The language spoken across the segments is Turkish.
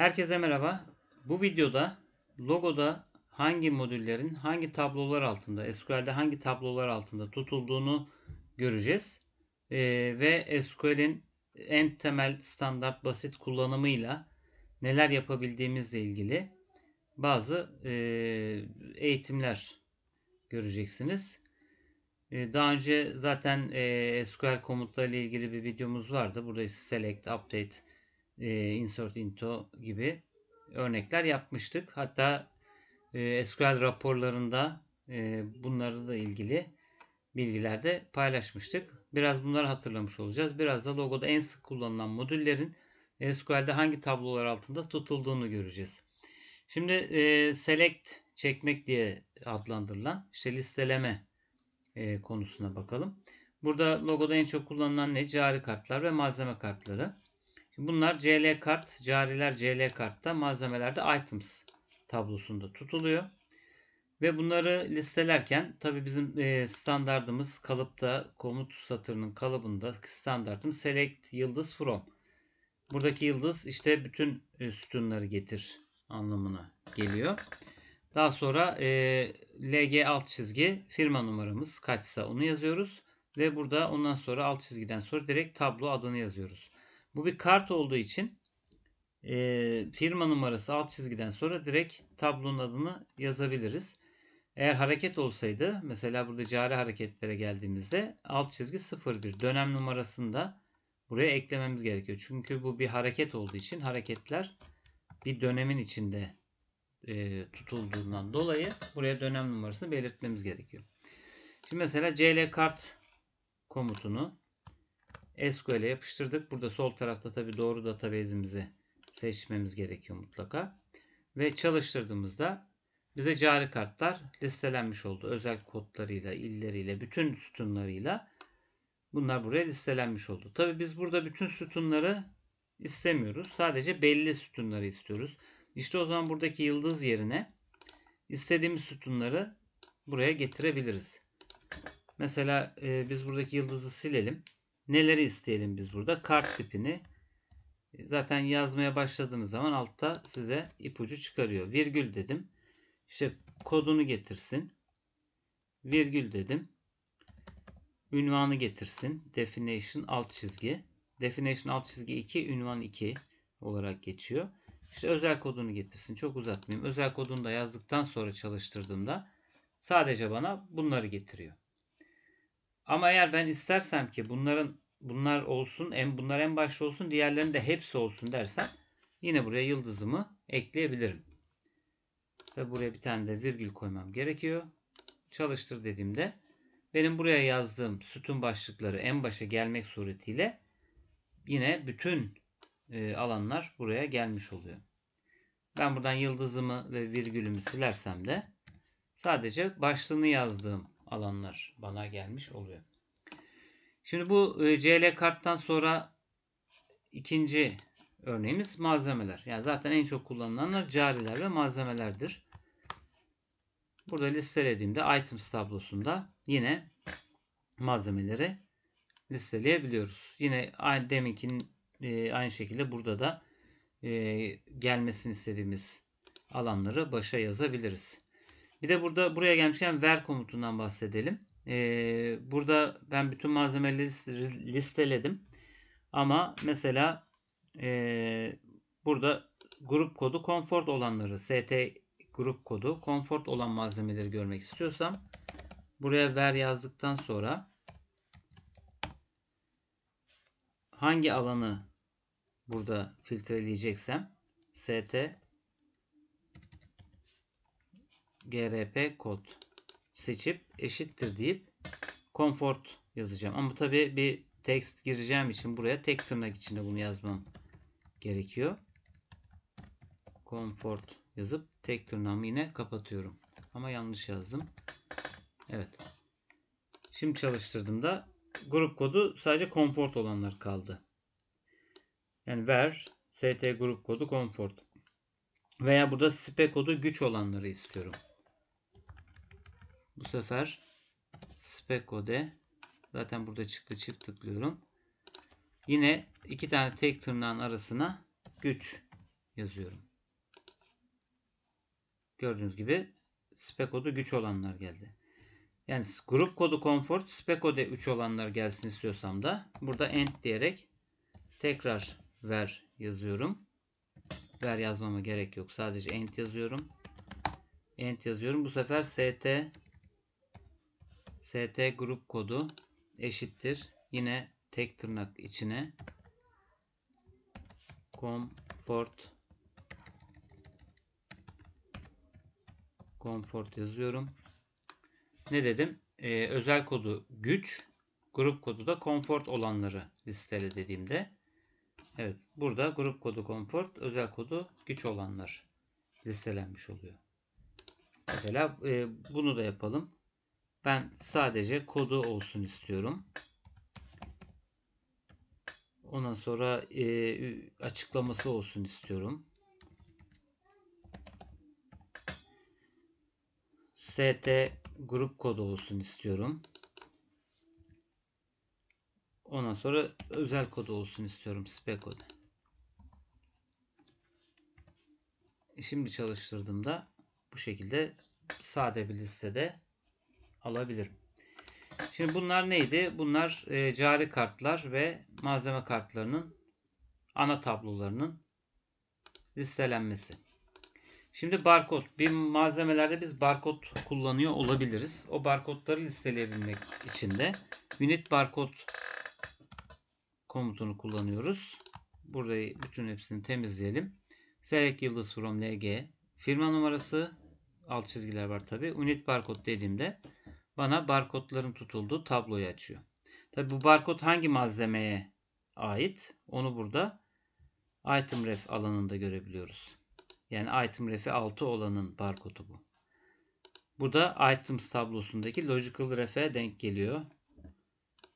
Herkese merhaba. Bu videoda logoda hangi modüllerin hangi tablolar altında, SQL'de hangi tablolar altında tutulduğunu göreceğiz. Ee, ve SQL'in en temel standart basit kullanımıyla neler yapabildiğimizle ilgili bazı e, eğitimler göreceksiniz. Ee, daha önce zaten e, SQL komutlarıyla ilgili bir videomuz vardı. Burada select, update, e, insert into gibi örnekler yapmıştık. Hatta e, SQL raporlarında e, bunları da ilgili bilgilerde paylaşmıştık. Biraz bunları hatırlamış olacağız. Biraz da logoda en sık kullanılan modüllerin e, SQL'de hangi tablolar altında tutulduğunu göreceğiz. Şimdi e, select çekmek diye adlandırılan işte listeleme e, konusuna bakalım. Burada logoda en çok kullanılan ne? Cari kartlar ve malzeme kartları. Şimdi bunlar CL kart, cariler CL kartta, malzemelerde items tablosunda tutuluyor. Ve bunları listelerken tabi bizim e, standartımız kalıpta komut satırının kalıbında standartım select yıldız from. Buradaki yıldız işte bütün e, sütunları getir anlamına geliyor. Daha sonra e, LG alt çizgi firma numaramız kaçsa onu yazıyoruz. Ve burada ondan sonra alt çizgiden sonra direkt tablo adını yazıyoruz. Bu bir kart olduğu için e, firma numarası alt çizgiden sonra direkt tablonun adını yazabiliriz. Eğer hareket olsaydı mesela burada cari hareketlere geldiğimizde alt çizgi 01 dönem numarasında buraya eklememiz gerekiyor. Çünkü bu bir hareket olduğu için hareketler bir dönemin içinde e, tutulduğundan dolayı buraya dönem numarasını belirtmemiz gerekiyor. Şimdi mesela CL kart komutunu SQL'e yapıştırdık. Burada sol tarafta tabi doğru database'imizi seçmemiz gerekiyor mutlaka. Ve çalıştırdığımızda bize cari kartlar listelenmiş oldu. Özel kodlarıyla, illeriyle, bütün sütunlarıyla bunlar buraya listelenmiş oldu. Tabi biz burada bütün sütunları istemiyoruz. Sadece belli sütunları istiyoruz. İşte o zaman buradaki yıldız yerine istediğimiz sütunları buraya getirebiliriz. Mesela e, biz buradaki yıldızı silelim neleri isteyelim biz burada? Kart tipini. E, zaten yazmaya başladığınız zaman altta size ipucu çıkarıyor. Virgül dedim. İşte kodunu getirsin. Virgül dedim. Ünvanı getirsin. Definition alt çizgi. Definition alt çizgi 2, ünvan 2 olarak geçiyor. İşte özel kodunu getirsin. Çok uzatmayayım. Özel kodunu da yazdıktan sonra çalıştırdığımda sadece bana bunları getiriyor. Ama eğer ben istersem ki bunların bunlar olsun, en, bunlar en başta olsun, diğerlerini de hepsi olsun dersen yine buraya yıldızımı ekleyebilirim. Ve buraya bir tane de virgül koymam gerekiyor. Çalıştır dediğimde benim buraya yazdığım sütun başlıkları en başa gelmek suretiyle yine bütün e, alanlar buraya gelmiş oluyor. Ben buradan yıldızımı ve virgülümü silersem de sadece başlığını yazdığım alanlar bana gelmiş oluyor. Şimdi bu e, CL karttan sonra ikinci örneğimiz malzemeler. Yani zaten en çok kullanılanlar cariler ve malzemelerdir. Burada listelediğimde items tablosunda yine malzemeleri listeleyebiliyoruz. Yine aynı deminkin e, aynı şekilde burada da e, gelmesini istediğimiz alanları başa yazabiliriz. Bir de burada buraya gelmişken ver komutundan bahsedelim. Ee, burada ben bütün malzemeleri listeledim. Ama mesela e, burada grup kodu comfort olanları ST grup kodu comfort olan malzemeleri görmek istiyorsam buraya ver yazdıktan sonra hangi alanı burada filtreleyeceksem ST GRP kod seçip eşittir deyip comfort yazacağım. Ama tabii bir text gireceğim için buraya tek tırnak içinde bunu yazmam gerekiyor. Comfort yazıp tek tırnağımı yine kapatıyorum. Ama yanlış yazdım. Evet. Şimdi çalıştırdım da grup kodu sadece comfort olanlar kaldı. Yani ver st grup kodu comfort. Veya burada spe kodu güç olanları istiyorum. Bu sefer specode zaten burada çıktı çift tıklıyorum. Yine iki tane tek tırnağın arasına güç yazıyorum. Gördüğünüz gibi spek güç olanlar geldi. Yani grup kodu comfort specode kode 3 olanlar gelsin istiyorsam da burada end diyerek tekrar ver yazıyorum. Ver yazmama gerek yok. Sadece end yazıyorum. End yazıyorum. Bu sefer st st grup kodu eşittir. Yine tek tırnak içine comfort comfort yazıyorum. Ne dedim? Ee, özel kodu güç, grup kodu da comfort olanları listele dediğimde. Evet, burada grup kodu comfort, özel kodu güç olanlar listelenmiş oluyor. Mesela e, bunu da yapalım. Ben sadece kodu olsun istiyorum. Ondan sonra e, açıklaması olsun istiyorum. ST grup kodu olsun istiyorum. Ondan sonra özel kodu olsun istiyorum. Spec kodu. Şimdi çalıştırdığımda bu şekilde sade bir listede alabilirim. Şimdi bunlar neydi? Bunlar e, cari kartlar ve malzeme kartlarının ana tablolarının listelenmesi. Şimdi barkod. Bir malzemelerde biz barkod kullanıyor olabiliriz. O barkodları listeleyebilmek için de unit barkod komutunu kullanıyoruz. Burayı bütün hepsini temizleyelim. Select yıldız from lg firma numarası alt çizgiler var tabi. Unit barkod dediğimde bana barkodların tutulduğu tabloyu açıyor. Tabi bu barkod hangi malzemeye ait? Onu burada item ref alanında görebiliyoruz. Yani item ref'i 6 olanın barkodu bu. Bu da items tablosundaki logical ref'e denk geliyor.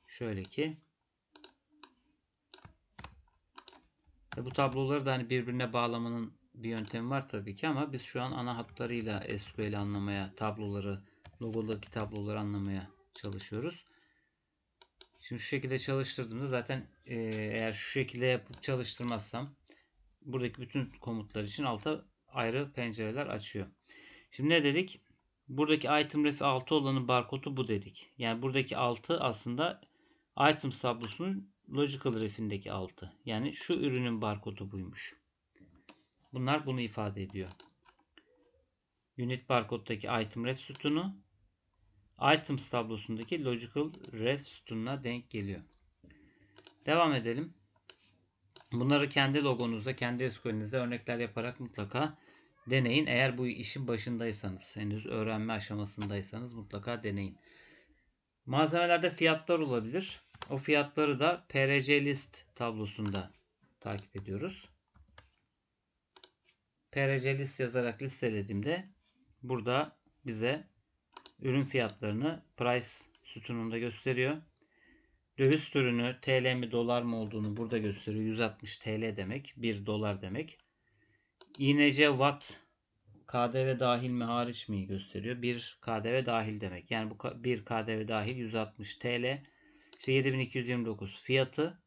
Şöyle ki e, bu tabloları da hani birbirine bağlamanın bir yöntemi var tabii ki ama biz şu an ana hatlarıyla SQL anlamaya tabloları logodaki tabloları anlamaya çalışıyoruz. Şimdi şu şekilde çalıştırdığımda zaten e, eğer şu şekilde yapıp çalıştırmazsam buradaki bütün komutlar için alta ayrı pencereler açıyor. Şimdi ne dedik? Buradaki item ref 6 olanın barkodu bu dedik. Yani buradaki 6 aslında item tablosunun logical ref'indeki 6. Yani şu ürünün barkodu buymuş. Bunlar bunu ifade ediyor. Unit barkod'daki item ref sütunu items tablosundaki logical ref sütununa denk geliyor. Devam edelim. Bunları kendi logonuzda, kendi SQL'inizde örnekler yaparak mutlaka deneyin. Eğer bu işin başındaysanız, henüz öğrenme aşamasındaysanız mutlaka deneyin. Malzemelerde fiyatlar olabilir. O fiyatları da PRC list tablosunda takip ediyoruz. PRC list yazarak listelediğimde burada bize ürün fiyatlarını price sütununda gösteriyor. Döviz türünü TL mi dolar mı olduğunu burada gösteriyor. 160 TL demek. 1 dolar demek. INC watt KDV dahil mi hariç mi gösteriyor. 1 KDV dahil demek. Yani bu 1 KDV dahil 160 TL. İşte 7229 fiyatı.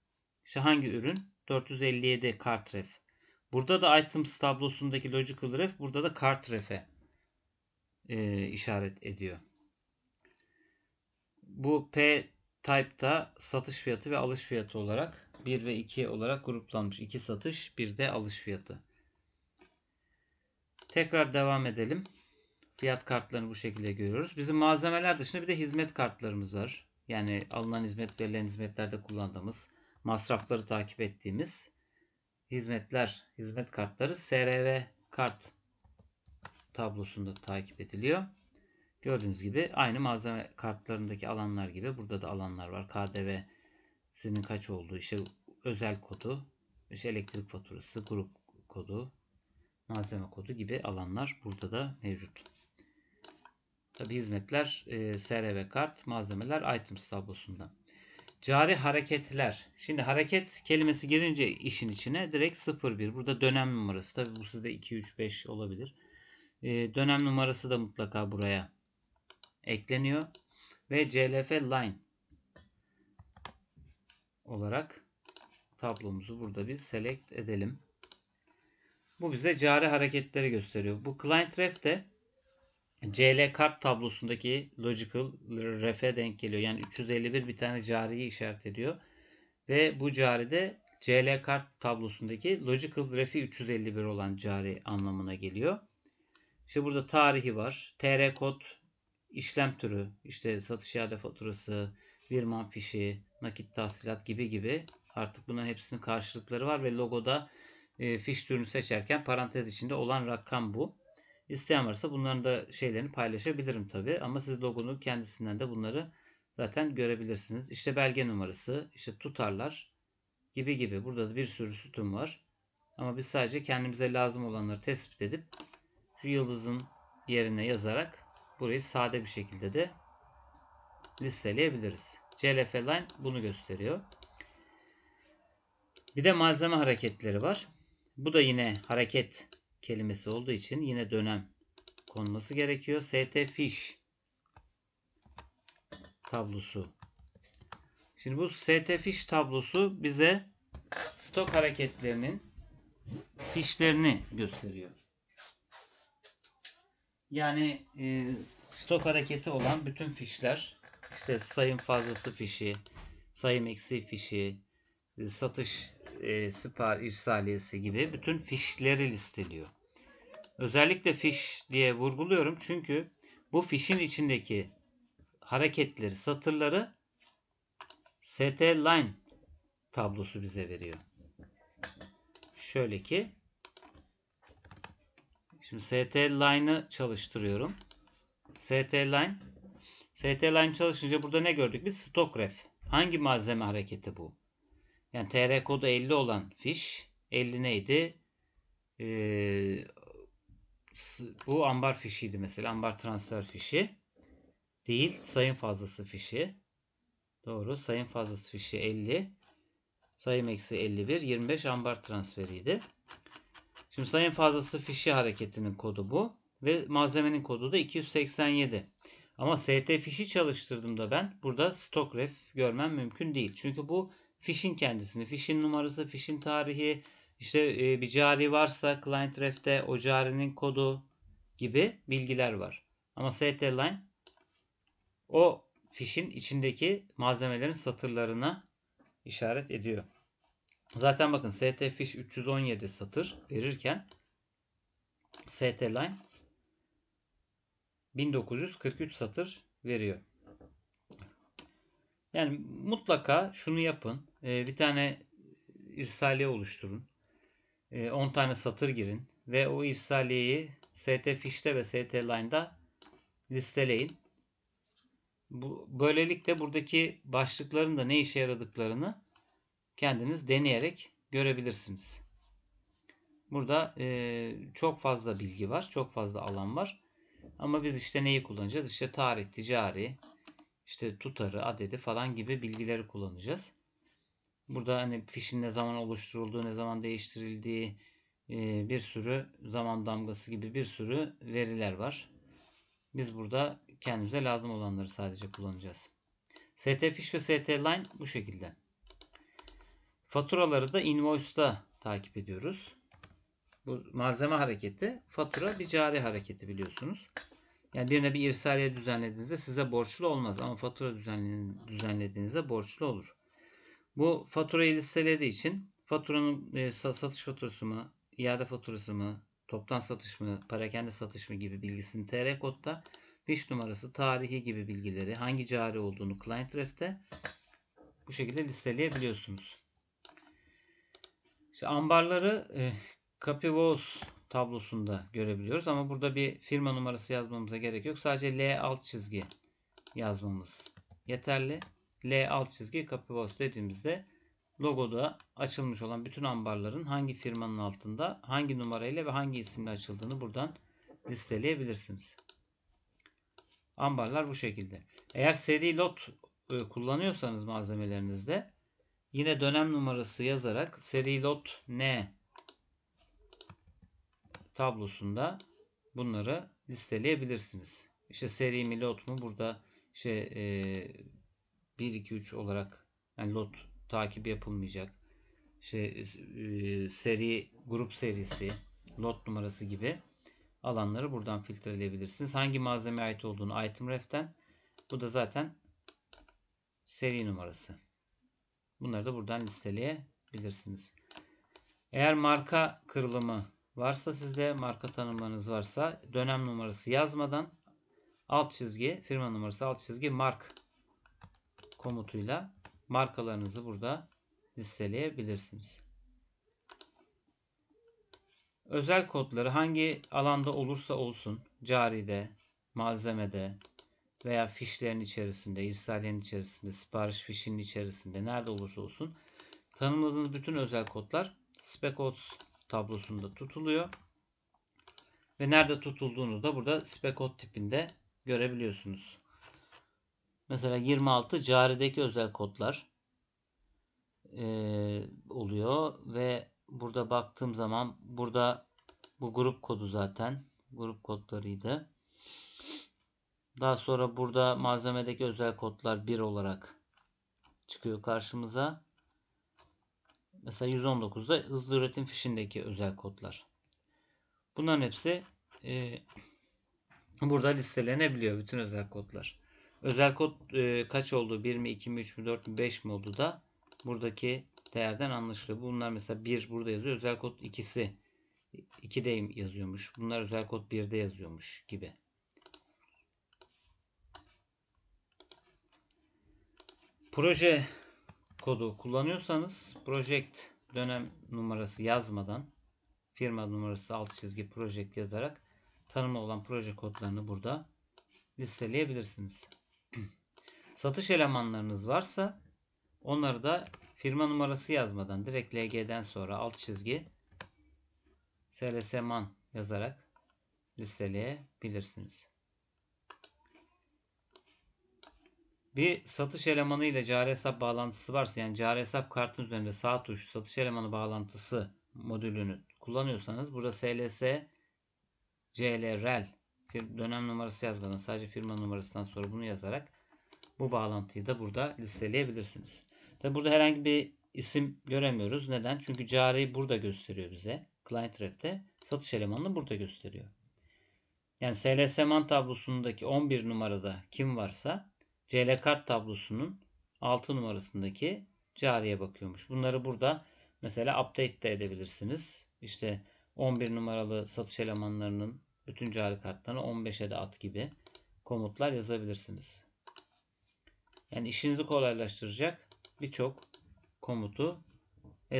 İşte hangi ürün? 457 kartref. Burada da items tablosundaki logical ref burada da kartref'e e, işaret ediyor bu P type'da satış fiyatı ve alış fiyatı olarak 1 ve 2 olarak gruplanmış. 2 satış, 1 de alış fiyatı. Tekrar devam edelim. Fiyat kartlarını bu şekilde görüyoruz. Bizim malzemeler dışında bir de hizmet kartlarımız var. Yani alınan hizmet, verilen hizmetlerde kullandığımız, masrafları takip ettiğimiz hizmetler, hizmet kartları SRV kart tablosunda takip ediliyor. Gördüğünüz gibi aynı malzeme kartlarındaki alanlar gibi burada da alanlar var. KDV sizin kaç olduğu, işte özel kodu, işte elektrik faturası, grup kodu, malzeme kodu gibi alanlar burada da mevcut. Tabi hizmetler e, SRV kart, malzemeler items tablosunda. Cari hareketler. Şimdi hareket kelimesi girince işin içine direkt 01. Burada dönem numarası. Tabi bu sizde 2, 3, 5 olabilir. E, dönem numarası da mutlaka buraya ekleniyor ve clf line olarak tablomuzu burada bir select edelim. Bu bize cari hareketleri gösteriyor. Bu client ref de CL kart tablosundaki logical ref'e denk geliyor. Yani 351 bir tane cariyi işaret ediyor. Ve bu cari de CL kart tablosundaki logical ref'i 351 olan cari anlamına geliyor. Şimdi burada tarihi var. TR kod işlem türü işte satış iade faturası, virman fişi, nakit tahsilat gibi gibi artık bunların hepsinin karşılıkları var ve logoda e, fiş türünü seçerken parantez içinde olan rakam bu. İsteyen varsa bunların da şeylerini paylaşabilirim tabi ama siz logonun kendisinden de bunları zaten görebilirsiniz. İşte belge numarası, işte tutarlar gibi gibi. Burada da bir sürü sütun var. Ama biz sadece kendimize lazım olanları tespit edip şu yıldızın yerine yazarak Burayı sade bir şekilde de listeleyebiliriz. CLF line bunu gösteriyor. Bir de malzeme hareketleri var. Bu da yine hareket kelimesi olduğu için yine dönem konması gerekiyor. ST fish tablosu. Şimdi bu ST fish tablosu bize stok hareketlerinin fişlerini gösteriyor. Yani e, stok hareketi olan bütün fişler işte sayım fazlası fişi, sayım eksi fişi, e, satış e, sipar irsaliyesi gibi bütün fişleri listeliyor. Özellikle fiş diye vurguluyorum çünkü bu fişin içindeki hareketleri, satırları ST line tablosu bize veriyor. Şöyle ki Şimdi ST line'ı çalıştırıyorum. ST line. ST line çalışınca burada ne gördük biz? Stok ref. Hangi malzeme hareketi bu? Yani TR kodu 50 olan fiş 50 neydi? Ee, bu ambar fişiydi mesela. Ambar transfer fişi. Değil. Sayın fazlası fişi. Doğru. Sayın fazlası fişi 50. Sayım eksi 51. 25 ambar transferiydi. Şimdi sayın fazlası fişi hareketinin kodu bu. Ve malzemenin kodu da 287. Ama ST fişi çalıştırdım da ben burada stok ref görmem mümkün değil. Çünkü bu fişin kendisini, fişin numarası, fişin tarihi, işte e, bir cari varsa client ref'te o carinin kodu gibi bilgiler var. Ama ST line o fişin içindeki malzemelerin satırlarına işaret ediyor. Zaten bakın ST stfish 317 satır verirken ST Line 1943 satır veriyor. Yani mutlaka şunu yapın. Ee, bir tane irsaliye oluşturun. 10 ee, tane satır girin ve o irsaliyeyi ST fişte ve ST line'da listeleyin. Bu, böylelikle buradaki başlıkların da ne işe yaradıklarını kendiniz deneyerek görebilirsiniz. Burada e, çok fazla bilgi var, çok fazla alan var. Ama biz işte neyi kullanacağız? İşte tarih, ticari, işte tutarı, adedi falan gibi bilgileri kullanacağız. Burada hani fişin ne zaman oluşturulduğu, ne zaman değiştirildiği e, bir sürü zaman damgası gibi bir sürü veriler var. Biz burada kendimize lazım olanları sadece kullanacağız. ST Fish ve ST Line bu şekilde. Faturaları da invoice'da takip ediyoruz. Bu malzeme hareketi, fatura bir cari hareketi biliyorsunuz. Yani birine bir irsaliye düzenlediğinizde size borçlu olmaz ama fatura düzenlediğinizde borçlu olur. Bu faturayı listeledi için faturanın e, satış faturası mı, iade faturası mı, toptan satış mı, parakende satış mı gibi bilgisini TR kodda, fiş numarası, tarihi gibi bilgileri, hangi cari olduğunu client ref'te bu şekilde listeleyebiliyorsunuz. İşte ambarları e, eh, Capivoz tablosunda görebiliyoruz ama burada bir firma numarası yazmamıza gerek yok. Sadece L alt çizgi yazmamız yeterli. L alt çizgi Capivoz dediğimizde logoda açılmış olan bütün ambarların hangi firmanın altında hangi numarayla ve hangi isimle açıldığını buradan listeleyebilirsiniz. Ambarlar bu şekilde. Eğer seri lot eh, kullanıyorsanız malzemelerinizde Yine dönem numarası yazarak seri lot n tablosunda bunları listeleyebilirsiniz. İşte seri mi lot mu burada işte e, 1 2 3 olarak yani lot takip yapılmayacak. İşte e, seri grup serisi, lot numarası gibi alanları buradan filtreleyebilirsiniz. Hangi malzemeye ait olduğunu item ref'ten bu da zaten seri numarası. Bunları da buradan listeleyebilirsiniz. Eğer marka kırılımı varsa sizde marka tanımlarınız varsa dönem numarası yazmadan alt çizgi firma numarası alt çizgi mark komutuyla markalarınızı burada listeleyebilirsiniz. Özel kodları hangi alanda olursa olsun caride, malzemede, veya fişlerin içerisinde, irsaliyenin içerisinde, sipariş fişinin içerisinde nerede olursa olsun tanımladığınız bütün özel kodlar SpecOps tablosunda tutuluyor. Ve nerede tutulduğunu da burada SpecOp tipinde görebiliyorsunuz. Mesela 26 carideki özel kodlar e, oluyor ve burada baktığım zaman burada bu grup kodu zaten grup kodlarıydı. Daha sonra burada malzemedeki özel kodlar 1 olarak çıkıyor karşımıza. Mesela 119'da hızlı üretim fişindeki özel kodlar. Bunların hepsi e, burada listelenebiliyor bütün özel kodlar. Özel kod e, kaç oldu? 1 mi, 2 mi, 3 mü, 4 mü, 5 mi oldu da buradaki değerden anlaşılıyor. Bunlar mesela 1 burada yazıyor. Özel kod ikisi 2'de yazıyormuş. Bunlar özel kod 1'de yazıyormuş gibi. proje kodu kullanıyorsanız project dönem numarası yazmadan firma numarası alt çizgi project yazarak tanımlı olan proje kodlarını burada listeleyebilirsiniz. Satış elemanlarınız varsa onları da firma numarası yazmadan direkt LG'den sonra alt çizgi SLSMAN yazarak listeleyebilirsiniz. Bir satış elemanı ile cari hesap bağlantısı varsa yani cari hesap kartın üzerinde sağ tuş satış elemanı bağlantısı modülünü kullanıyorsanız burada SLS CLREL dönem numarası yazmadan sadece firma numarasından sonra bunu yazarak bu bağlantıyı da burada listeleyebilirsiniz. Tabi burada herhangi bir isim göremiyoruz. Neden? Çünkü cari burada gösteriyor bize. Client Rep'te satış elemanını burada gösteriyor. Yani SLS man tablosundaki 11 numarada kim varsa CL kart tablosunun 6 numarasındaki cariye bakıyormuş. Bunları burada mesela update de edebilirsiniz. İşte 11 numaralı satış elemanlarının bütün cari kartlarını 15'e de at gibi komutlar yazabilirsiniz. Yani işinizi kolaylaştıracak birçok komutu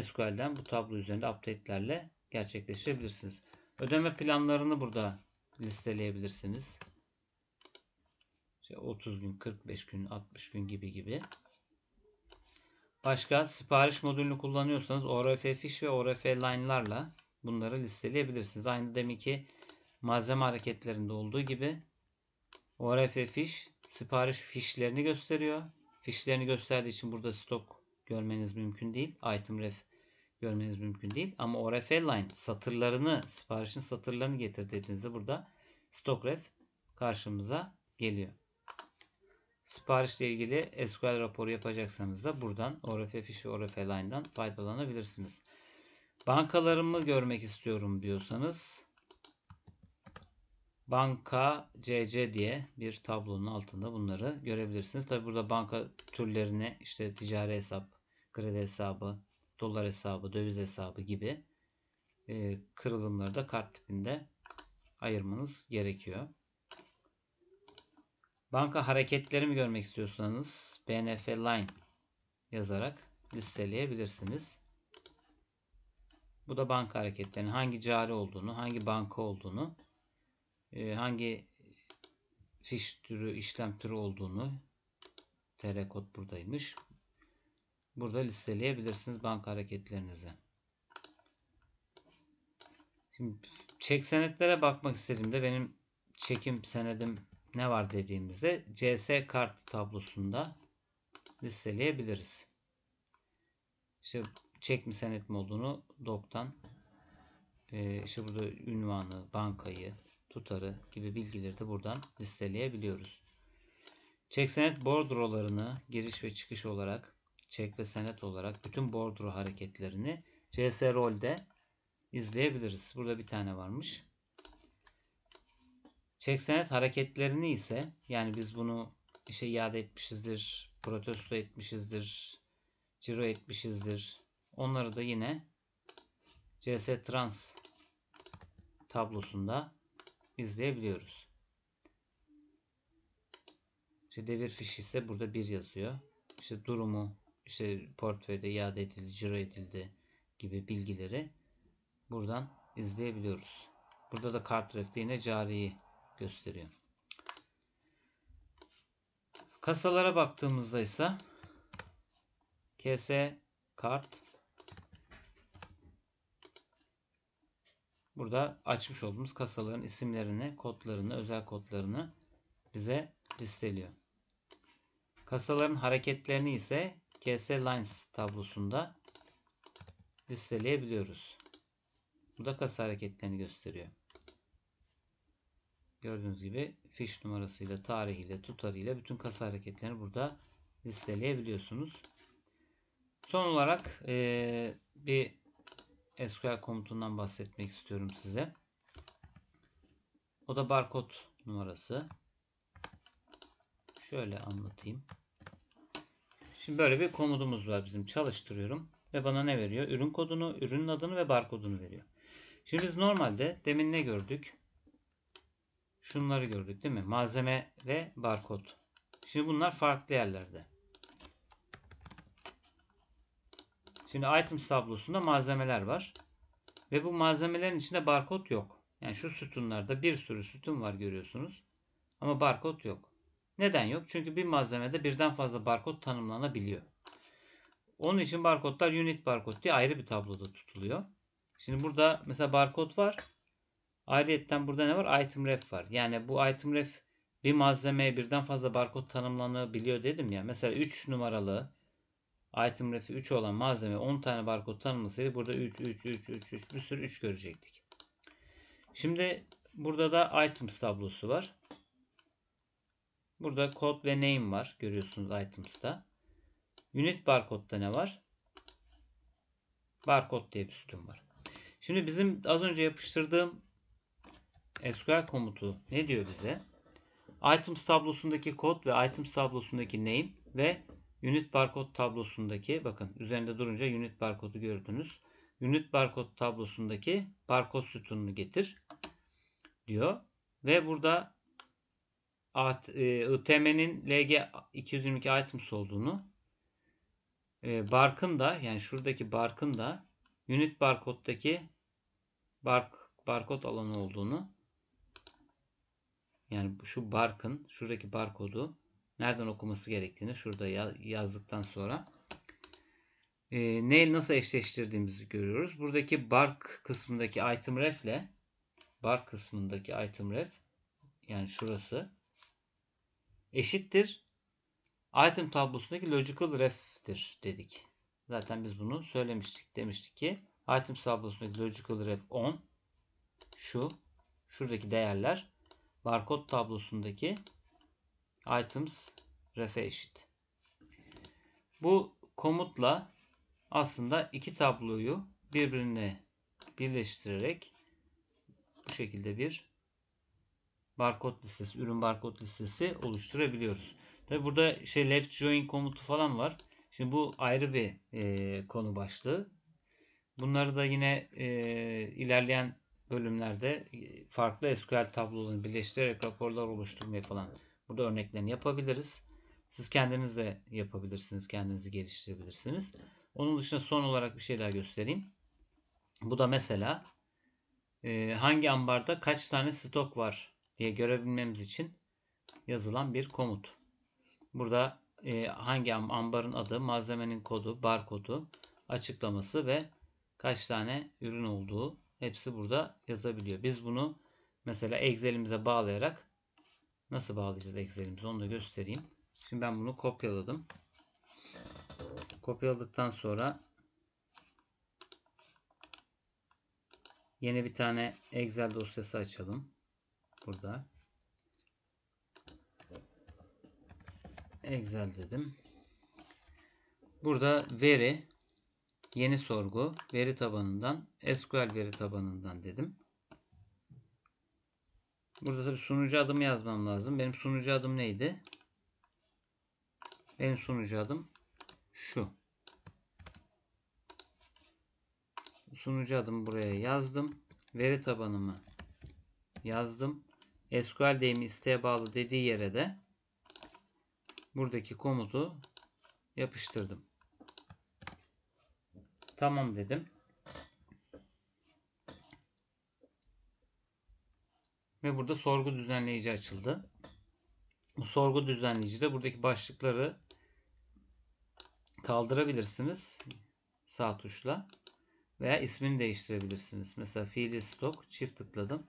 SQL'den bu tablo üzerinde update'lerle gerçekleştirebilirsiniz. Ödeme planlarını burada listeleyebilirsiniz. İşte 30 gün, 45 gün, 60 gün gibi gibi. Başka sipariş modülünü kullanıyorsanız ORF fiş ve ORF line'larla bunları listeleyebilirsiniz. Aynı deminki malzeme hareketlerinde olduğu gibi ORF fiş sipariş fişlerini gösteriyor. Fişlerini gösterdiği için burada stok görmeniz mümkün değil. Item ref görmeniz mümkün değil. Ama ORF line satırlarını, siparişin satırlarını getirdiğinizde burada stok ref karşımıza geliyor. Siparişle ilgili SQL raporu yapacaksanız da buradan ORF fişi ORF line'dan faydalanabilirsiniz. Bankalarımı görmek istiyorum diyorsanız banka CC diye bir tablonun altında bunları görebilirsiniz. Tabi burada banka türlerini işte ticari hesap, kredi hesabı, dolar hesabı, döviz hesabı gibi e, kırılımları da kart tipinde ayırmanız gerekiyor. Banka hareketlerimi görmek istiyorsanız BNF Line yazarak listeleyebilirsiniz. Bu da banka hareketlerinin hangi cari olduğunu, hangi banka olduğunu, e, hangi fiş türü, işlem türü olduğunu TR kod buradaymış. Burada listeleyebilirsiniz banka hareketlerinizi. Şimdi çek senetlere bakmak istediğimde benim çekim senedim ne var dediğimizde CS kart tablosunda listeleyebiliriz. İşte çek mi senet mi olduğunu doktan e, işte burada ünvanı, bankayı, tutarı gibi bilgileri de buradan listeleyebiliyoruz. Çek senet bordrolarını giriş ve çıkış olarak çek ve senet olarak bütün bordro hareketlerini CS rolde izleyebiliriz. Burada bir tane varmış. 80'et hareketlerini ise yani biz bunu işte iade etmişizdir, protesto etmişizdir, ciro etmişizdir. Onları da yine CS Trans tablosunda izleyebiliyoruz. İşte devir fişi ise burada 1 yazıyor. İşte durumu, işte portföyde iade edildi, ciro edildi gibi bilgileri buradan izleyebiliyoruz. Burada da kart refte yine cariyi gösteriyor. Kasalara baktığımızda ise KS kart burada açmış olduğumuz kasaların isimlerini, kodlarını, özel kodlarını bize listeliyor. Kasaların hareketlerini ise KS Lines tablosunda listeleyebiliyoruz. Bu da kasa hareketlerini gösteriyor. Gördüğünüz gibi fiş numarasıyla, tarihiyle, tutarıyla bütün kasa hareketlerini burada listeleyebiliyorsunuz. Son olarak e, bir SQL komutundan bahsetmek istiyorum size. O da barkod numarası. Şöyle anlatayım. Şimdi böyle bir komutumuz var bizim. Çalıştırıyorum ve bana ne veriyor? Ürün kodunu, ürünün adını ve barkodunu veriyor. Şimdi biz normalde demin ne gördük? Şunları gördük değil mi? Malzeme ve barkod. Şimdi bunlar farklı yerlerde. Şimdi items tablosunda malzemeler var. Ve bu malzemelerin içinde barkod yok. Yani şu sütunlarda bir sürü sütun var görüyorsunuz. Ama barkod yok. Neden yok? Çünkü bir malzemede birden fazla barkod tanımlanabiliyor. Onun için barkodlar unit barkod diye ayrı bir tabloda tutuluyor. Şimdi burada mesela barkod var. Ayrıyetten burada ne var? Item ref var. Yani bu item ref bir malzemeye birden fazla barkod tanımlanabiliyor dedim ya. Mesela 3 numaralı item ref'i 3 olan malzeme 10 tane barkod tanımlasaydı burada 3, 3, 3, 3, 3 bir sürü 3 görecektik. Şimdi burada da items tablosu var. Burada kod ve name var. Görüyorsunuz items'ta. Unit barkodda ne var? Barkod diye bir sütun var. Şimdi bizim az önce yapıştırdığım SQL komutu ne diyor bize? Items tablosundaki kod ve items tablosundaki name ve unit barcode tablosundaki bakın üzerinde durunca unit barcode'u gördünüz. Unit barcode tablosundaki barkod sütununu getir diyor. Ve burada ITM'nin LG 222 items olduğunu e, barkın da yani şuradaki barkın da unit barkod'daki bark barkod alanı olduğunu yani şu barkın şuradaki barkodu nereden okuması gerektiğini şurada yazdıktan sonra e, neyle nasıl eşleştirdiğimizi görüyoruz. Buradaki bark kısmındaki item ref ile bark kısmındaki item ref yani şurası eşittir item tablosundaki logical ref'tir dedik. Zaten biz bunu söylemiştik. Demiştik ki item tablosundaki logical ref 10 şu şuradaki değerler barkod tablosundaki items ref'e eşit. Bu komutla aslında iki tabloyu birbirine birleştirerek bu şekilde bir barkod listesi, ürün barkod listesi oluşturabiliyoruz. Tabi burada şey left join komutu falan var. Şimdi bu ayrı bir e, konu başlığı. Bunları da yine e, ilerleyen bölümlerde e, farklı SQL tablolarını birleştirerek raporlar oluşturmayı falan burada örneklerini yapabiliriz. Siz kendiniz de yapabilirsiniz. Kendinizi geliştirebilirsiniz. Onun dışında son olarak bir şey daha göstereyim. Bu da mesela e, hangi ambarda kaç tane stok var diye görebilmemiz için yazılan bir komut. Burada e, hangi ambarın adı, malzemenin kodu, barkodu, açıklaması ve kaç tane ürün olduğu Hepsi burada yazabiliyor. Biz bunu mesela Excel'imize bağlayarak nasıl bağlayacağız Excel'imize onu da göstereyim. Şimdi ben bunu kopyaladım. Kopyaladıktan sonra yeni bir tane Excel dosyası açalım. Burada. Excel dedim. Burada veri, yeni sorgu, veri tabanından SQL veri tabanından dedim. Burada tabii sunucu adımı yazmam lazım. Benim sunucu adım neydi? Benim sunucu adım şu. Sunucu adımı buraya yazdım. Veri tabanımı yazdım. SQL deyimi isteğe bağlı dediği yere de buradaki komutu yapıştırdım. Tamam dedim. Ve burada sorgu düzenleyici açıldı. Bu sorgu düzenleyici de buradaki başlıkları kaldırabilirsiniz sağ tuşla veya ismini değiştirebilirsiniz. Mesela fiili stok çift tıkladım.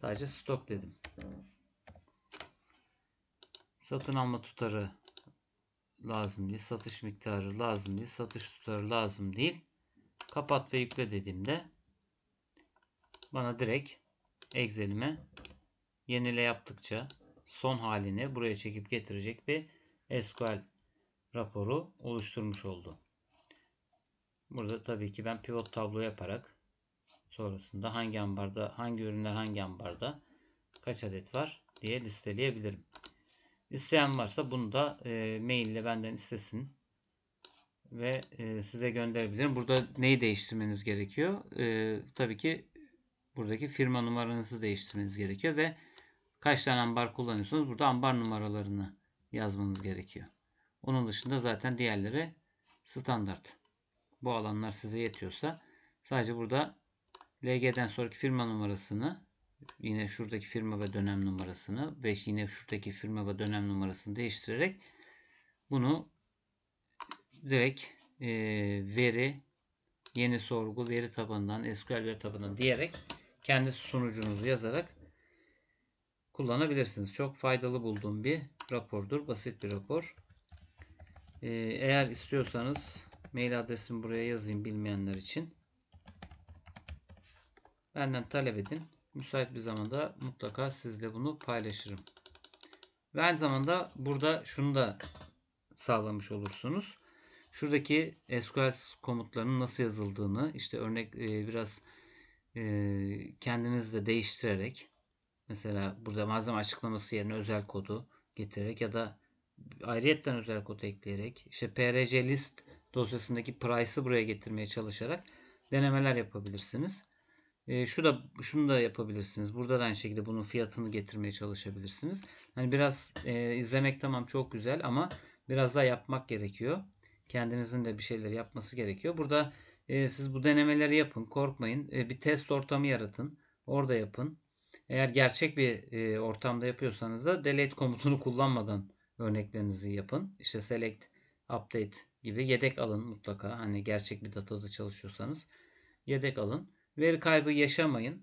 Sadece stok dedim. Satın alma tutarı lazım değil. Satış miktarı lazım değil. Satış tutarı lazım değil. Kapat ve yükle dediğimde bana direkt Excel'ime yenile yaptıkça son halini buraya çekip getirecek bir SQL raporu oluşturmuş oldu. Burada tabii ki ben pivot tablo yaparak sonrasında hangi ambarda, hangi ürünler hangi ambarda kaç adet var diye listeleyebilirim. İsteyen varsa bunu da e, mail ile benden istesin ve e, size gönderebilirim. Burada neyi değiştirmeniz gerekiyor? E, tabii ki buradaki firma numaranızı değiştirmeniz gerekiyor ve kaç tane ambar kullanıyorsunuz burada ambar numaralarını yazmanız gerekiyor. Onun dışında zaten diğerleri standart. Bu alanlar size yetiyorsa sadece burada LG'den sonraki firma numarasını yine şuradaki firma ve dönem numarasını ve yine şuradaki firma ve dönem numarasını değiştirerek bunu direkt e, veri yeni sorgu veri tabanından SQL veri tabanından diyerek kendi sunucunuzu yazarak kullanabilirsiniz. Çok faydalı bulduğum bir rapordur. Basit bir rapor. Ee, eğer istiyorsanız mail adresimi buraya yazayım bilmeyenler için. Benden talep edin. Müsait bir zamanda mutlaka sizle bunu paylaşırım. Ve aynı zamanda burada şunu da sağlamış olursunuz. Şuradaki SQL komutlarının nasıl yazıldığını işte örnek e, biraz biraz e, kendiniz de değiştirerek mesela burada malzeme açıklaması yerine özel kodu getirerek ya da ayrıyetten özel kodu ekleyerek işte PRC list dosyasındaki price'ı buraya getirmeye çalışarak denemeler yapabilirsiniz. E, şu da şunu da yapabilirsiniz. Burada da aynı şekilde bunun fiyatını getirmeye çalışabilirsiniz. Hani biraz e, izlemek tamam çok güzel ama biraz daha yapmak gerekiyor. Kendinizin de bir şeyler yapması gerekiyor. Burada e, siz bu denemeleri yapın. Korkmayın. E, bir test ortamı yaratın. Orada yapın. Eğer gerçek bir e, ortamda yapıyorsanız da delete komutunu kullanmadan örneklerinizi yapın. İşte select, update gibi yedek alın mutlaka. Hani gerçek bir datada çalışıyorsanız yedek alın. Veri kaybı yaşamayın.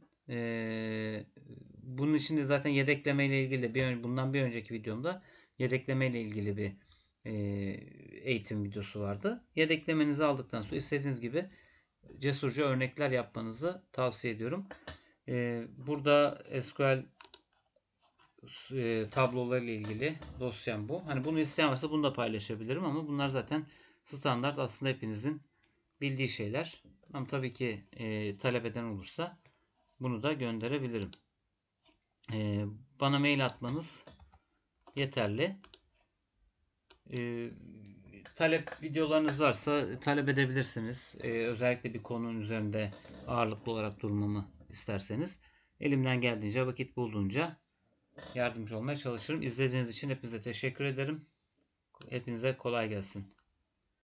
bunun için de zaten yedekleme ile ilgili de bir, bundan bir önceki videomda yedekleme ile ilgili bir eğitim videosu vardı. Yedeklemenizi aldıktan sonra istediğiniz gibi cesurca örnekler yapmanızı tavsiye ediyorum. Ee, burada SQL e, tablolarla ilgili dosyam bu. Hani bunu isteyen varsa bunu da paylaşabilirim ama bunlar zaten standart aslında hepinizin bildiği şeyler. Ama tabii ki e, talep eden olursa bunu da gönderebilirim. E, bana mail atmanız yeterli. E, talep videolarınız varsa talep edebilirsiniz. Ee, özellikle bir konunun üzerinde ağırlıklı olarak durmamı isterseniz elimden geldiğince vakit bulduğunca yardımcı olmaya çalışırım. İzlediğiniz için hepinize teşekkür ederim. Hepinize kolay gelsin.